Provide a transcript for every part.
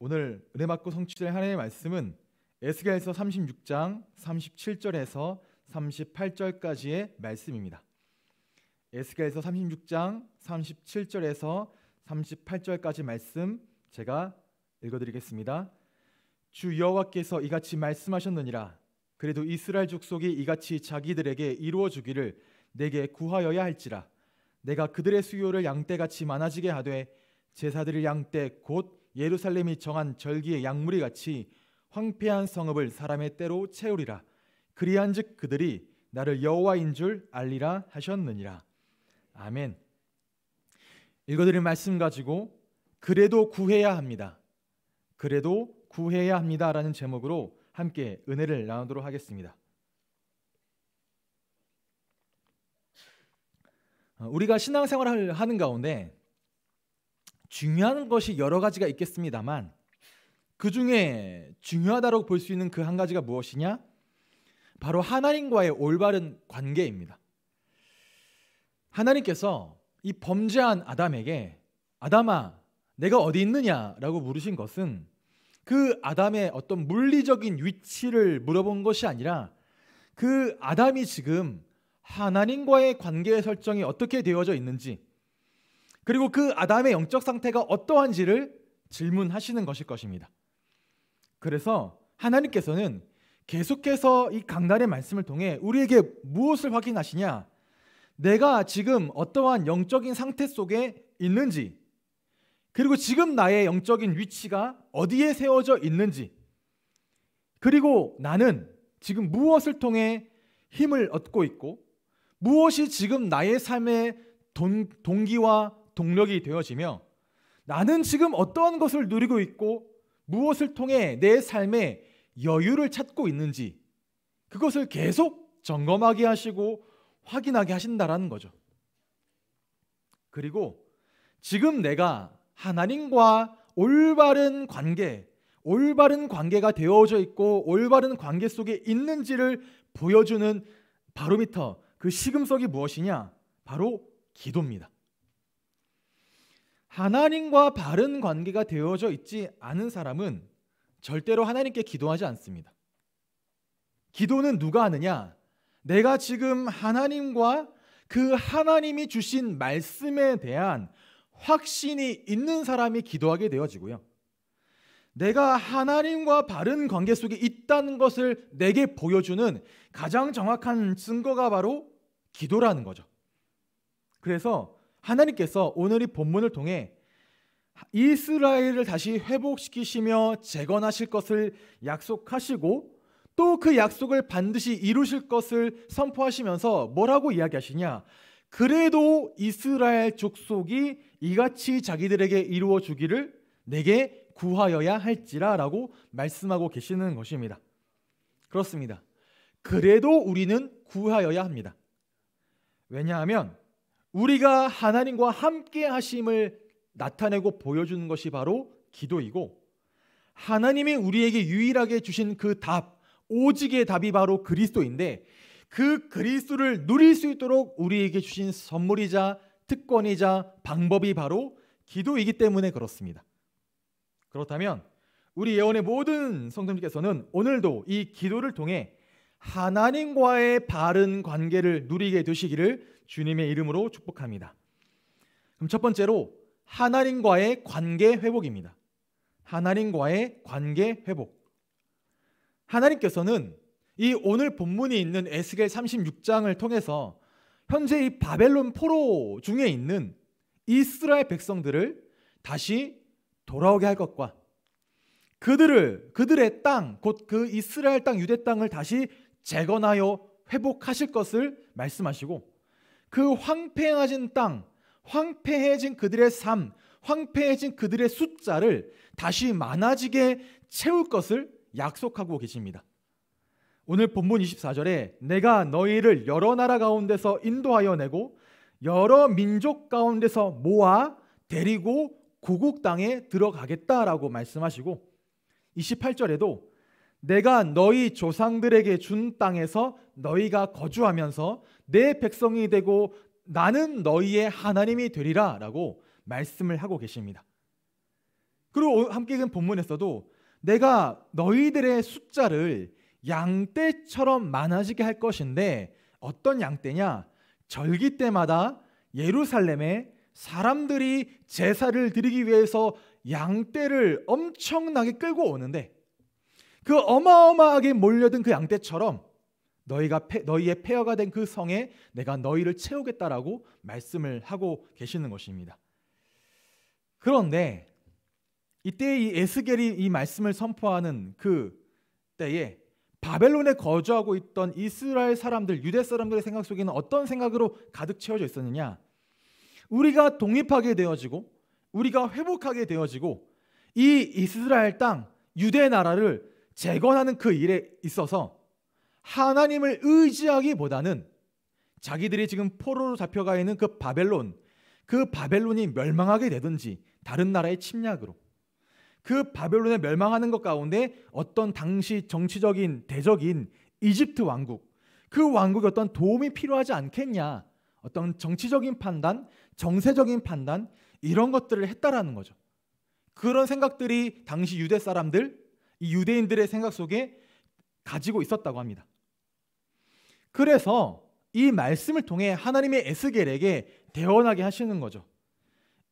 오늘 은혜 받고 성취될 하나님의 말씀은 에스겔서 36장 37절에서 38절까지의 말씀입니다. 에스겔서 36장 37절에서 38절까지 말씀 제가 읽어드리겠습니다. 주 여호와께서 이같이 말씀하셨느니라. 그래도 이스라엘 족속이 이같이 자기들에게 이루어 주기를 내게 구하여야 할지라. 내가 그들의 수요를 양떼같이 많아지게 하되 제사들을 양떼 곧 예루살렘이 정한 절기의 약물이 같이 황폐한 성읍을 사람의 때로 채우리라 그리한즉 그들이 나를 여호와인 줄 알리라 하셨느니라 아멘. 읽어드린 말씀 가지고 그래도 구해야 합니다. 그래도 구해야 합니다라는 제목으로 함께 은혜를 나누도록 하겠습니다. 우리가 신앙생활을 하는 가운데 중요한 것이 여러 가지가 있겠습니다만 그 중에 중요하다고 볼 수 있는 그 한 가지가 무엇이냐? 바로 하나님과의 올바른 관계입니다. 하나님께서 이 범죄한 아담에게 아담아 내가 어디 있느냐라고 물으신 것은 그 아담의 어떤 물리적인 위치를 물어본 것이 아니라 그 아담이 지금 하나님과의 관계 설정이 어떻게 되어져 있는지 그리고 그 아담의 영적 상태가 어떠한지를 질문하시는 것일 것입니다. 그래서 하나님께서는 계속해서 이 강단의 말씀을 통해 우리에게 무엇을 확인하시냐? 내가 지금 어떠한 영적인 상태 속에 있는지, 그리고 지금 나의 영적인 위치가 어디에 세워져 있는지, 그리고 나는 지금 무엇을 통해 힘을 얻고 있고, 무엇이 지금 나의 삶의 동, 기와 동력이 되어지며 나는 지금 어떠한 것을 누리고 있고 무엇을 통해 내 삶에 여유를 찾고 있는지 그것을 계속 점검하게 하시고 확인하게 하신다라는 거죠. 그리고 지금 내가 하나님과 올바른 관계, 올바른 관계가 되어져 있고 올바른 관계 속에 있는지를 보여주는 바로미터, 그 시금석이 무엇이냐? 바로 기도입니다. 하나님과 바른 관계가 되어져 있지 않은 사람은 절대로 하나님께 기도하지 않습니다. 기도는 누가 하느냐? 내가 지금 하나님과 그 하나님이 주신 말씀에 대한 확신이 있는 사람이 기도하게 되어지고요. 내가 하나님과 바른 관계 속에 있다는 것을 내게 보여주는 가장 정확한 증거가 바로 기도라는 거죠. 그래서 하나님께서 오늘 이 본문을 통해 이스라엘을 다시 회복시키시며 재건하실 것을 약속하시고 또 그 약속을 반드시 이루실 것을 선포하시면서 뭐라고 이야기하시냐? 그래도 이스라엘 족속이 이같이 자기들에게 이루어 주기를 내게 구하여야 할지라라고 말씀하고 계시는 것입니다. 그렇습니다. 그래도 우리는 구하여야 합니다. 왜냐하면 우리가 하나님과 함께 하심을 나타내고 보여주는 것이 바로 기도이고 하나님이 우리에게 유일하게 주신 그 답, 오직의 답이 바로 그리스도인데 그 그리스도를 누릴 수 있도록 우리에게 주신 선물이자 특권이자 방법이 바로 기도이기 때문에 그렇습니다. 그렇다면 우리 예언의 모든 성도님께서는 오늘도 이 기도를 통해 하나님과의 바른 관계를 누리게 되시기를 주님의 이름으로 축복합니다. 그럼 첫 번째로 하나님과의 관계 회복입니다. 하나님과의 관계 회복. 하나님께서는 이 오늘 본문이 있는 에스겔 36장을 통해서 현재 이 바벨론 포로 중에 있는 이스라엘 백성들을 다시 돌아오게 할 것과 그들을 그들의 땅 곧 그 이스라엘 땅 유대 땅을 다시 재건하여 회복하실 것을 말씀하시고 그 황폐해진 땅, 황폐해진 그들의 삶, 황폐해진 그들의 숫자를 다시 많아지게 채울 것을 약속하고 계십니다. 오늘 본문 24절에 내가 너희를 여러 나라 가운데서 인도하여 내고 여러 민족 가운데서 모아 데리고 고국 땅에 들어가겠다라고 말씀하시고 28절에도 내가 너희 조상들에게 준 땅에서 너희가 거주하면서 내 백성이 되고 나는 너희의 하나님이 되리라 라고 말씀을 하고 계십니다. 그리고 함께 읽은 본문에서도 내가 너희들의 숫자를 양떼처럼 많아지게 할 것인데 어떤 양떼냐? 절기 때마다 예루살렘에 사람들이 제사를 드리기 위해서 양떼를 엄청나게 끌고 오는데 그 어마어마하게 몰려든 그 양떼처럼 너희가 폐, 너희의 폐허가 된 그 성에 내가 너희를 채우겠다라고 말씀을 하고 계시는 것입니다. 그런데 이때 이 에스겔이 이 말씀을 선포하는 그 때에 바벨론에 거주하고 있던 이스라엘 사람들, 유대 사람들의 생각 속에는 어떤 생각으로 가득 채워져 있었느냐? 우리가 독립하게 되어지고 우리가 회복하게 되어지고 이 이스라엘 땅, 유대 나라를 재건하는 그 일에 있어서 하나님을 의지하기보다는 자기들이 지금 포로로 잡혀가 있는 그 바벨론, 그 바벨론이 멸망하게 되든지 다른 나라의 침략으로 그바벨론에 멸망하는 것 가운데 어떤 당시 정치적인 대적인 이집트 왕국, 그왕국의 어떤 도움이 필요하지 않겠냐, 어떤 정치적인 판단, 정세적인 판단 이런 것들을 했다라는 거죠. 그런 생각들이 당시 유대 사람들 이 유대인들의 생각 속에 가지고 있었다고 합니다. 그래서 이 말씀을 통해 하나님의 에스겔에게 대원하게 하시는 거죠.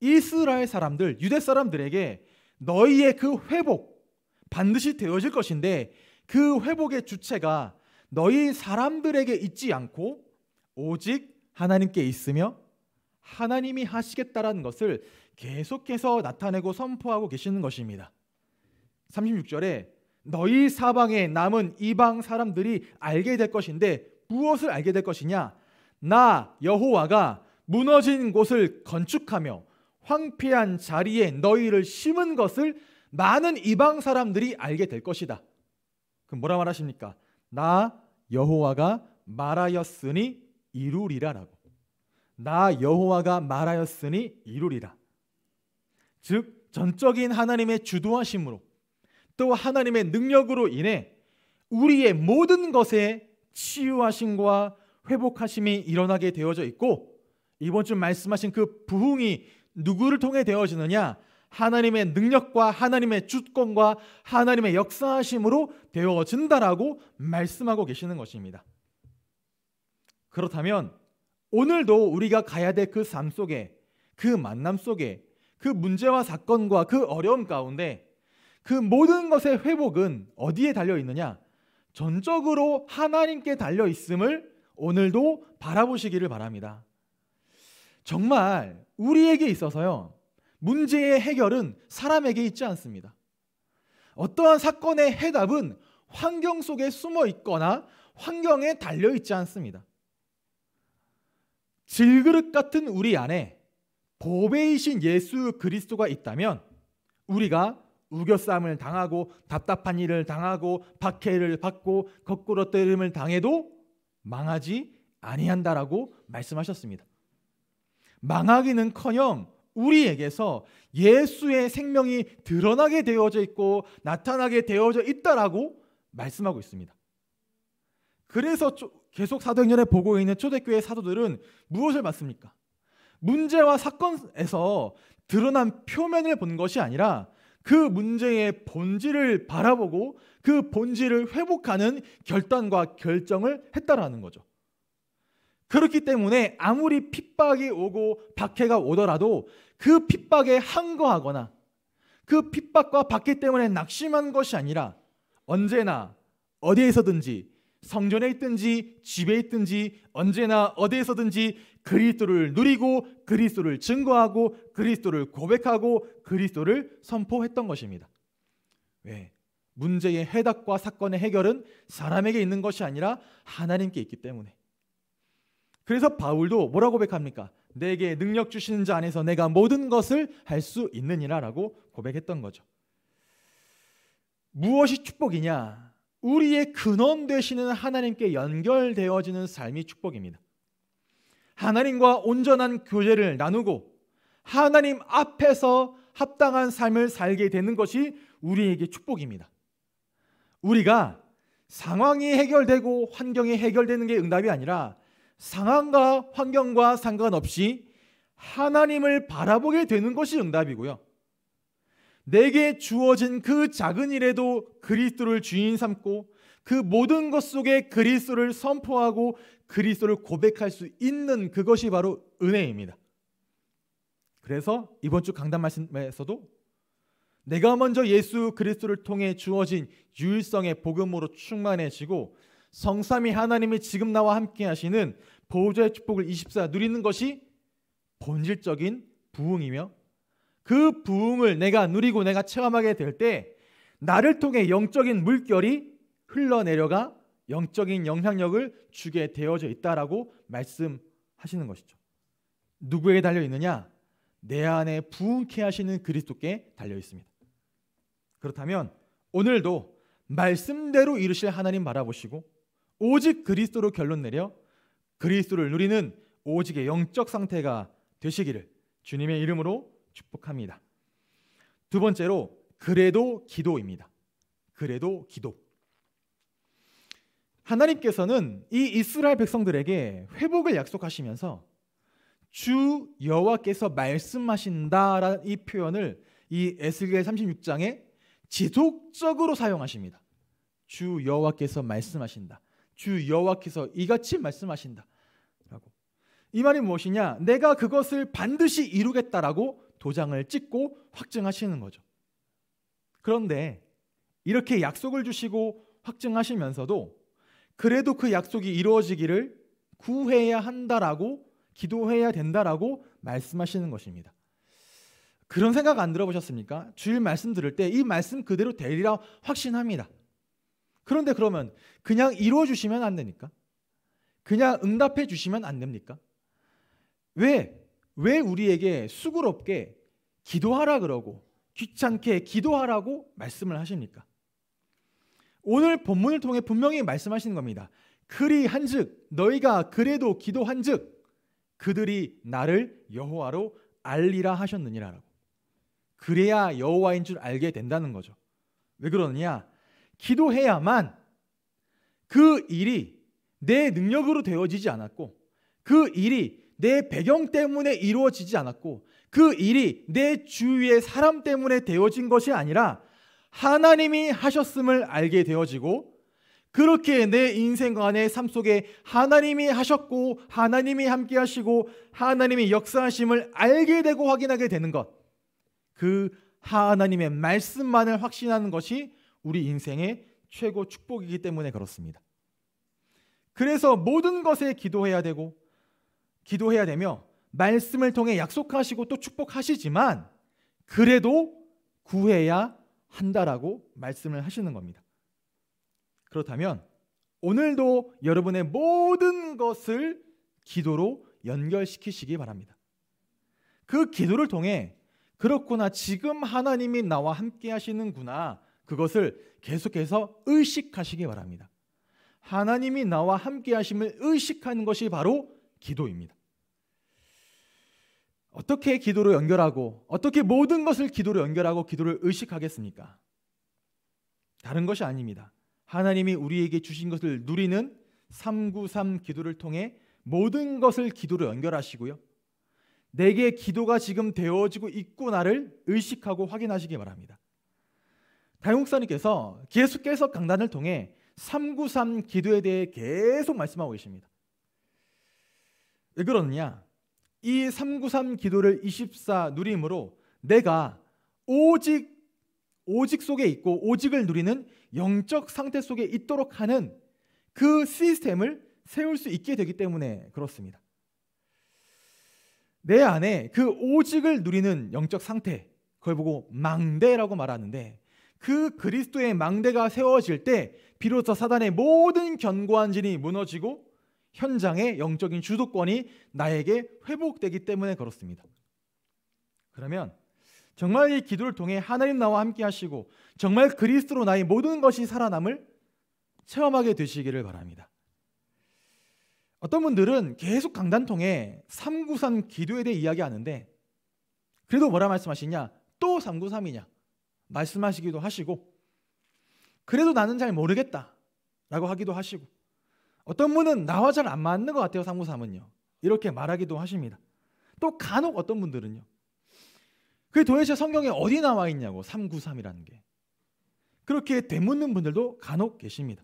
이스라엘 사람들, 유대 사람들에게 너희의 그 회복 반드시 되어질 것인데 그 회복의 주체가 너희 사람들에게 있지 않고 오직 하나님께 있으며 하나님이 하시겠다라는 것을 계속해서 나타내고 선포하고 계시는 것입니다. 36절에 너희 사방에 남은 이방 사람들이 알게 될 것인데 무엇을 알게 될 것이냐? 나 여호와가 무너진 곳을 건축하며 황폐한 자리에 너희를 심은 것을 많은 이방 사람들이 알게 될 것이다. 그럼 뭐라 말하십니까? 나 여호와가 말하였으니 이루리라라고. 나 여호와가 말하였으니 이루리라. 즉 전적인 하나님의 주도하심으로 또 하나님의 능력으로 인해 우리의 모든 것에 치유하심과 회복하심이 일어나게 되어져 있고 이번 주 말씀하신 그 부흥이 누구를 통해 되어지느냐 하나님의 능력과 하나님의 주권과 하나님의 역사하심으로 되어진다라고 말씀하고 계시는 것입니다. 그렇다면 오늘도 우리가 가야 될 그 삶 속에 그 만남 속에 그 문제와 사건과 그 어려움 가운데 그 모든 것의 회복은 어디에 달려 있느냐? 전적으로 하나님께 달려 있음을 오늘도 바라보시기를 바랍니다. 정말 우리에게 있어서요. 문제의 해결은 사람에게 있지 않습니다. 어떠한 사건의 해답은 환경 속에 숨어 있거나 환경에 달려 있지 않습니다. 질그릇 같은 우리 안에 보배이신 예수 그리스도가 있다면 우리가 우겨쌈을 당하고 답답한 일을 당하고 박해를 받고 거꾸로 때림을 당해도 망하지 아니한다라고 말씀하셨습니다. 망하기는커녕 우리에게서 예수의 생명이 드러나게 되어져 있고 나타나게 되어져 있다라고 말씀하고 있습니다. 그래서 계속 사도행전에 보고 있는 초대교회 사도들은 무엇을 봤습니까? 문제와 사건에서 드러난 표면을 본 것이 아니라 그 문제의 본질을 바라보고 그 본질을 회복하는 결단과 결정을 했다라는 거죠. 그렇기 때문에 아무리 핍박이 오고 박해가 오더라도 그 핍박에 항거하거나 그 핍박과 박해 때문에 낙심한 것이 아니라 언제나 어디에서든지 성전에 있든지 집에 있든지 언제나 어디에서든지 그리스도를 누리고 그리스도를 증거하고 그리스도를 고백하고 그리스도를 선포했던 것입니다. 왜? 문제의 해답과 사건의 해결은 사람에게 있는 것이 아니라 하나님께 있기 때문에. 그래서 바울도 뭐라고 고백합니까? 내게 능력 주시는 자 안에서 내가 모든 것을 할 수 있느니라라고 고백했던 거죠. 무엇이 축복이냐? 우리의 근원 되시는 하나님께 연결되어지는 삶이 축복입니다. 하나님과 온전한 교제를 나누고 하나님 앞에서 합당한 삶을 살게 되는 것이 우리에게 축복입니다. 우리가 상황이 해결되고 환경이 해결되는 게 응답이 아니라 상황과 환경과 상관없이 하나님을 바라보게 되는 것이 응답이고요. 내게 주어진 그 작은 일에도 그리스도를 주인 삼고 그 모든 것 속에 그리스도를 선포하고 그리스도를 고백할 수 있는 그것이 바로 은혜입니다. 그래서 이번 주 강단 말씀에서도 내가 먼저 예수 그리스도를 통해 주어진 유일성의 복음으로 충만해지고 성삼위 하나님이 지금 나와 함께 하시는 보호자의 축복을 24 누리는 것이 본질적인 부흥이며 그 부흥을 내가 누리고 내가 체험하게 될 때 나를 통해 영적인 물결이 흘러내려가 영적인 영향력을 주게 되어져 있다라고 말씀하시는 것이죠. 누구에게 달려 있느냐? 내 안에 부흥케 하시는 그리스도께 달려 있습니다. 그렇다면 오늘도 말씀대로 이루실 하나님 바라보시고 오직 그리스도로 결론 내려 그리스도를 누리는 오직의 영적 상태가 되시기를 주님의 이름으로 축복합니다. 두 번째로 그래도 기도입니다. 그래도 기도. 하나님께서는 이 이스라엘 백성들에게 회복을 약속하시면서 주 여호와께서 말씀하신다라는 이 표현을 이 에스겔 36장에 지속적으로 사용하십니다. 주 여호와께서 말씀하신다. 주 여호와께서 이같이 말씀하신다라고. 이 말이 무엇이냐? 내가 그것을 반드시 이루겠다라고 도장을 찍고 확증하시는 거죠. 그런데 이렇게 약속을 주시고 확증하시면서도 그래도 그 약속이 이루어지기를 구해야 한다라고 기도해야 된다라고 말씀하시는 것입니다. 그런 생각 안 들어보셨습니까? 주일 말씀 들을 때 이 말씀 그대로 되리라 확신합니다. 그런데 그러면 그냥 이루어 주시면 안 되니까? 그냥 응답해 주시면 안 됩니까? 왜왜 우리에게 수그럽게 기도하라 그러고 귀찮게 기도하라고 말씀을 하십니까? 오늘 본문을 통해 분명히 말씀하시는 겁니다. 그리한즉 너희가 그래도 기도한즉 그들이 나를 여호와로 알리라 하셨느니라라고. 그래야 여호와인 줄 알게 된다는 거죠. 왜 그러느냐? 기도해야만 그 일이 내 능력으로 되어지지 않았고 그 일이 내 배경 때문에 이루어지지 않았고 그 일이 내 주위의 사람 때문에 되어진 것이 아니라 하나님이 하셨음을 알게 되어지고 그렇게 내인생 안에 삶 속에 하나님이 하셨고 하나님이 함께 하시고 하나님이 역사하심을 알게 되고 확인하게 되는 것. 그 하나님의 말씀만을 확신하는 것이 우리 인생의 최고 축복이기 때문에 그렇습니다. 그래서 모든 것에 기도해야 되고 기도해야 되며 말씀을 통해 약속하시고 또 축복하시지만 그래도 구해야 한다라고 말씀을 하시는 겁니다. 그렇다면 오늘도 여러분의 모든 것을 기도로 연결시키시기 바랍니다. 그 기도를 통해 그렇구나 지금 하나님이 나와 함께 하시는구나 그것을 계속해서 의식하시기 바랍니다. 하나님이 나와 함께 하심을 의식하는 것이 바로 기도입니다. 어떻게 기도로 연결하고 어떻게 모든 것을 기도로 연결하고 기도를 의식하겠습니까? 다른 것이 아닙니다. 하나님이 우리에게 주신 것을 누리는 393 기도를 통해 모든 것을 기도로 연결하시고요. 내게 기도가 지금 되어지고 있구나를 의식하고 확인하시기 바랍니다. 다용사님께서 계속해서 강단을 통해 393 기도에 대해 계속 말씀하고 계십니다. 왜 그러느냐? 이 393 기도를 24 누림으로 내가 오직 오직 속에 있고 오직을 누리는 영적 상태 속에 있도록 하는 그 시스템을 세울 수 있게 되기 때문에 그렇습니다. 내 안에 그 오직을 누리는 영적 상태 그걸 보고 망대라고 말하는데 그 그리스도의 망대가 세워질 때 비로소 사단의 모든 견고한 진이 무너지고 현장의 영적인 주도권이 나에게 회복되기 때문에 그렇습니다. 그러면 정말 이 기도를 통해 하나님 나와 함께 하시고 정말 그리스도로 나의 모든 것이 살아남을 체험하게 되시기를 바랍니다. 어떤 분들은 계속 강단 통해 393 기도에 대해 이야기하는데 그래도 뭐라 말씀하시냐? 또 393이냐? 말씀하시기도 하시고 그래도 나는 잘 모르겠다 라고 하기도 하시고 어떤 분은 나와 잘 안 맞는 것 같아요. 393은요. 이렇게 말하기도 하십니다. 또 간혹 어떤 분들은요. 그게 도대체 성경에 어디 나와 있냐고 393이라는 게. 그렇게 되묻는 분들도 간혹 계십니다.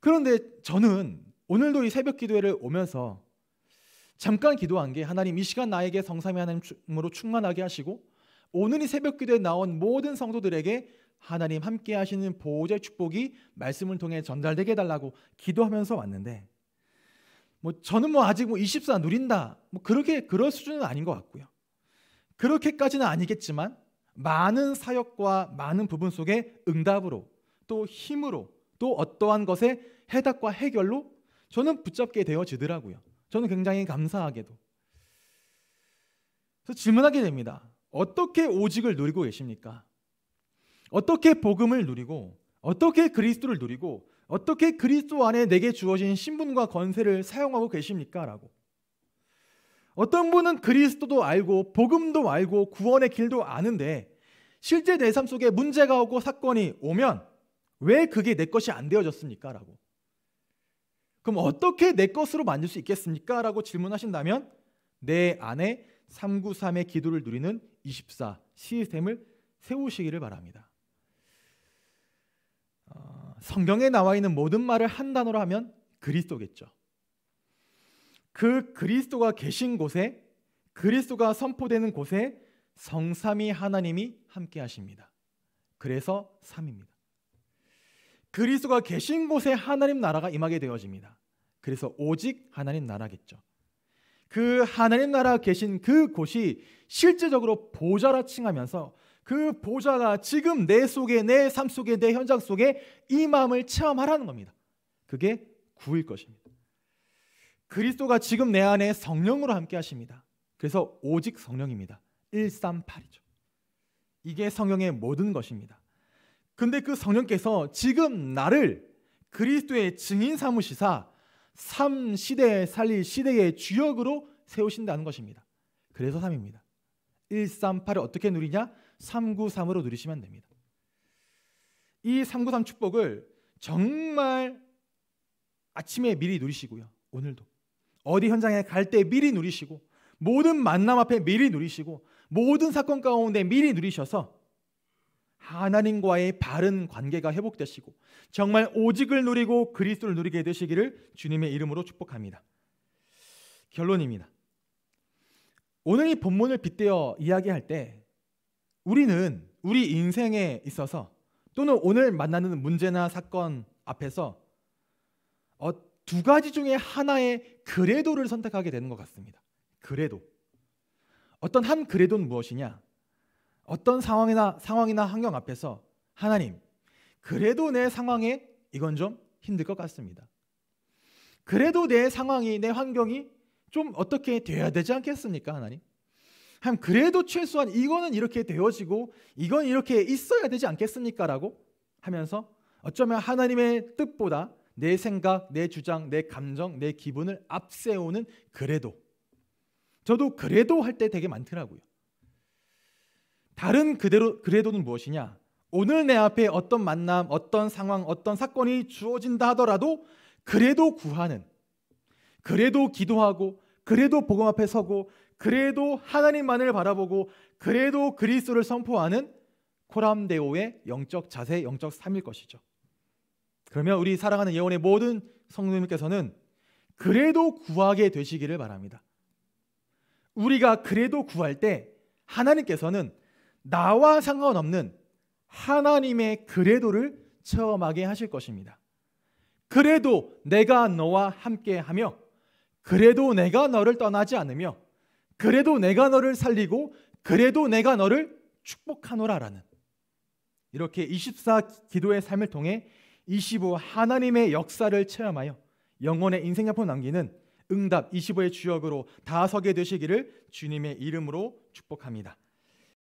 그런데 저는 오늘도 이 새벽 기도회를 오면서 잠깐 기도한 게 하나님 이 시간 나에게 성삼위 하나님으로 충만하게 하시고 오늘 이 새벽 기도에 나온 모든 성도들에게 하나님 함께 하시는 보호자의 축복이 말씀을 통해 전달되게 해달라고 기도하면서 왔는데 뭐 저는 뭐 아직 뭐24 누린다 뭐 그렇게 그럴 수준은 아닌 것 같고요. 그렇게까지는 아니겠지만 많은 사역과 많은 부분 속에 응답으로 또 힘으로 또 어떠한 것에 해답과 해결로 저는 붙잡게 되어지더라고요. 저는 굉장히 감사하게도. 그래서 질문하게 됩니다. 어떻게 오직을 누리고 계십니까? 어떻게 복음을 누리고 어떻게 그리스도를 누리고 어떻게 그리스도 안에 내게 주어진 신분과 권세를 사용하고 계십니까? 라고. 어떤 분은 그리스도도 알고 복음도 알고 구원의 길도 아는데 실제 내 삶 속에 문제가 오고 사건이 오면 왜 그게 내 것이 안 되어졌습니까? 라고. 그럼 어떻게 내 것으로 만들 수 있겠습니까? 라고 질문하신다면 내 안에 393의 기도를 누리는 24 시스템을 세우시기를 바랍니다. 성경에 나와 있는 모든 말을 한 단어로 하면 그리스도겠죠. 그 그리스도가 계신 곳에 그리스도가 선포되는 곳에 성삼위 하나님이 함께 하십니다. 그래서 삼입니다. 그리스도가 계신 곳에 하나님 나라가 임하게 되어집니다. 그래서 오직 하나님 나라겠죠. 그 하나님 나라 계신 그 곳이 실제적으로 보좌라 칭하면서 그 보좌가 지금 내 속에 내 삶 속에 내 현장 속에 이 마음을 체험하라는 겁니다. 그게 구일 것입니다. 그리스도가 지금 내 안에 성령으로 함께 하십니다. 그래서 오직 성령입니다. 138이죠. 이게 성령의 모든 것입니다. 근데 그 성령께서 지금 나를 그리스도의 증인 사무시사 삶 시대에 살릴 시대의 주역으로 세우신다는 것입니다. 그래서 삶입니다 138을 어떻게 누리냐? 393으로 누리시면 됩니다. 이 393 축복을 정말 아침에 미리 누리시고요. 오늘도 어디 현장에 갈 때 미리 누리시고 모든 만남 앞에 미리 누리시고 모든 사건 가운데 미리 누리셔서 하나님과의 바른 관계가 회복되시고 정말 오직을 누리고 그리스도를 누리게 되시기를 주님의 이름으로 축복합니다. 결론입니다. 오늘 이 본문을 빗대어 이야기할 때 우리는 우리 인생에 있어서 또는 오늘 만나는 문제나 사건 앞에서 어, 두 가지 중에 하나의 그래도를 선택하게 되는 것 같습니다. 그래도 어떤 한 그래도는 무엇이냐? 어떤 상황이나 상황이나 환경 앞에서 하나님 그래도 내 상황에 이건 좀 힘들 것 같습니다. 그래도 내 상황이 내 환경이 좀 어떻게 되야 되지 않겠습니까, 하나님? 하 그래도 최소한 이거는 이렇게 되어지고 이건 이렇게 있어야 되지 않겠습니까라고 하면서 어쩌면 하나님의 뜻보다 내 생각, 내 주장, 내 감정, 내 기분을 앞세우는 그래도 저도 그래도 할 때 되게 많더라고요. 다른 그대로 그래도는 무엇이냐? 오늘 내 앞에 어떤 만남, 어떤 상황, 어떤 사건이 주어진다 하더라도 그래도 구하는 그래도 기도하고 그래도 복음 앞에 서고 그래도 하나님만을 바라보고 그래도 그리스도를 선포하는 코람데오의 영적 자세, 영적 삶일 것이죠. 그러면 우리 사랑하는 예원의 모든 성도님께서는 그래도 구하게 되시기를 바랍니다. 우리가 그래도 구할 때 하나님께서는 나와 상관없는 하나님의 그래도를 체험하게 하실 것입니다. 그래도 내가 너와 함께 하며 그래도 내가 너를 떠나지 않으며 그래도 내가 너를 살리고 그래도 내가 너를 축복하노라라는 이렇게 24 기도의 삶을 통해 25 하나님의 역사를 체험하여 영혼의 인생약품 남기는 응답 25의 주역으로 다 서게 되시기를 주님의 이름으로 축복합니다.